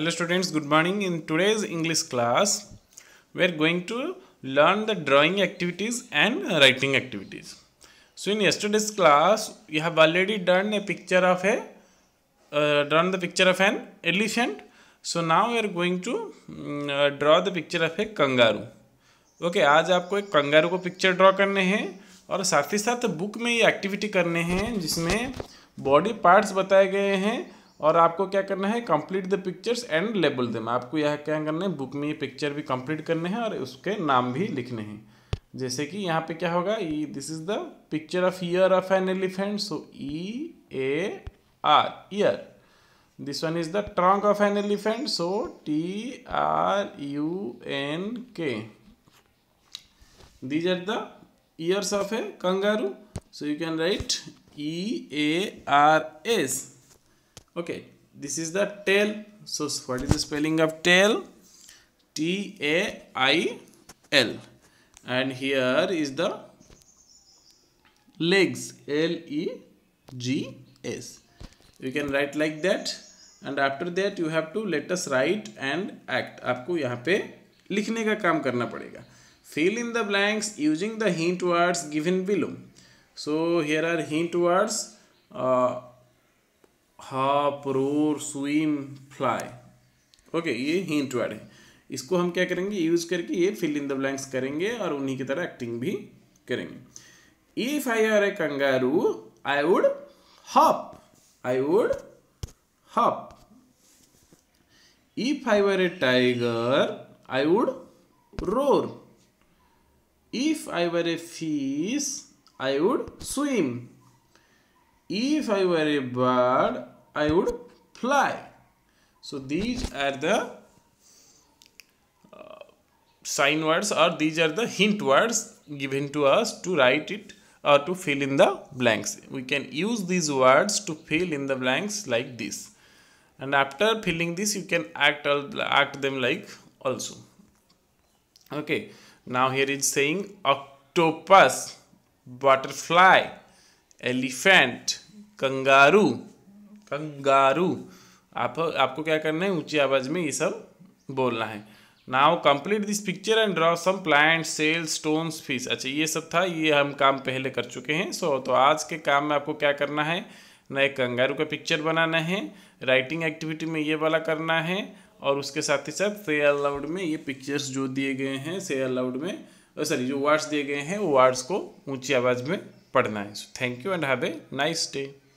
hello students good morning in today's english class we are going to learn the drawing activities and writing activities so in yesterday's class we have already done a picture of a uh, drawn the picture of an elephant so now we are going to uh, draw the picture of a kangaroo okay okay, आज आपको एक kangaroo को picture draw करने हैं और साथ ही साथ book में ये एक्टिविटी करने हैं जिसमें बॉडी पार्ट्स बताए गए हैं और आपको क्या करना है complete the pictures and label them आपको यह क्या करना है बुक में ये पिक्चर भी कंप्लीट करने हैं और उसके नाम भी लिखने हैं जैसे कि यहाँ पे क्या होगा E this is the picture of ear of an elephant so E A R ear this one is the trunk of an elephant so T R U N K these are the ears of a kangaroo so you can write E A R S okay this is the tail so what is the spelling of tail t a i l and here is the legs l e g s you can write like that and after that you have to let us write and act आपको यहाँ पे लिखने का काम करना पड़ेगा fill in the blanks using the hint words given below so here are hint words uh, hop roar swim fly okay ये hint word है इसको हम क्या करेंगे यूज करके ये फिल इन द ब्लैंक्स करेंगे और उन्हीं की तरह एक्टिंग भी करेंगे if I are a kangaroo I would hop I would hop if I were a tiger I would roar if I were a fish I would swim if i were a bird I would fly. So these are the uh, sign words or these are the hint words given to us to write it or to fill in the blanks. We can use these words to fill in the blanks like this. And after filling this, you can act, act them like also. Okay, now here it's saying octopus, butterfly, elephant, kangaroo, kangaroo आप आपको क्या करना है ऊंची आवाज़ में ये सब बोलना है now complete this picture and draw some plant shell stones fish अच्छा ये सब था ये हम काम पहले कर चुके हैं सो तो आज के काम में आपको क्या करना है नए कंगारू का पिक्चर बनाना है राइटिंग एक्टिविटी में ये वाला करना है और उसके साथ ही साथ से अलाउड में ये पिक्चर्स जो दिए गए हैं से अलाउड में सॉरी जो वर्ड्स दिए गए हैं वो वर्ड्स को ऊंची आवाज़ में पढ़ना है so thank you and have a nice day